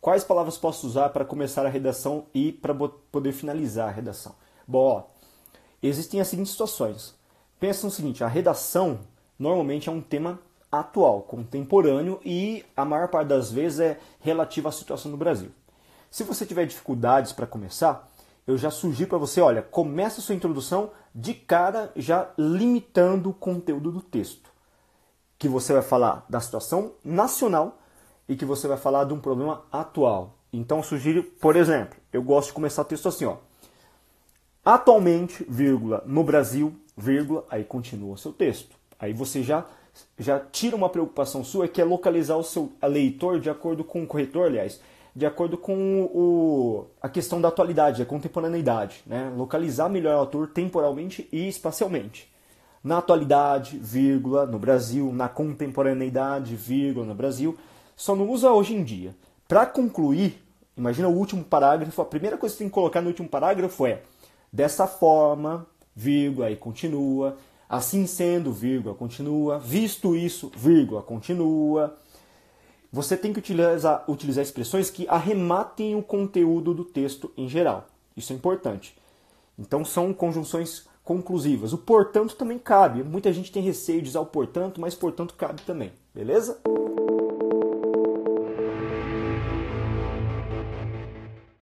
Quais palavras posso usar para começar a redação e para poder finalizar a redação? Bom, ó, existem as seguintes situações. Pensa no seguinte, a redação normalmente é um tema atual, contemporâneo e a maior parte das vezes é relativa à situação do Brasil. Se você tiver dificuldades para começar, eu já sugiro para você, olha, começa a sua introdução de cara já limitando o conteúdo do texto. Que você vai falar da situação nacional e que você vai falar de um problema atual. Então eu sugiro, por exemplo, eu gosto de começar o texto assim, ó. Atualmente, vírgula, no Brasil, vírgula, aí continua o seu texto. Aí você já já tira uma preocupação sua que é localizar o seu leitor de acordo com o corretor, aliás, de acordo com o, a questão da atualidade, da contemporaneidade, né? localizar melhor o autor temporalmente e espacialmente. Na atualidade, vírgula, no Brasil, na contemporaneidade, vírgula, no Brasil, só não usa hoje em dia. Para concluir, imagina o último parágrafo, a primeira coisa que você tem que colocar no último parágrafo é dessa forma, vírgula, e continua, assim sendo, vírgula, continua, visto isso, vírgula, continua, você tem que utilizar, utilizar expressões que arrematem o conteúdo do texto em geral. Isso é importante. Então são conjunções conclusivas. O portanto também cabe. Muita gente tem receio de usar o portanto, mas portanto cabe também. Beleza?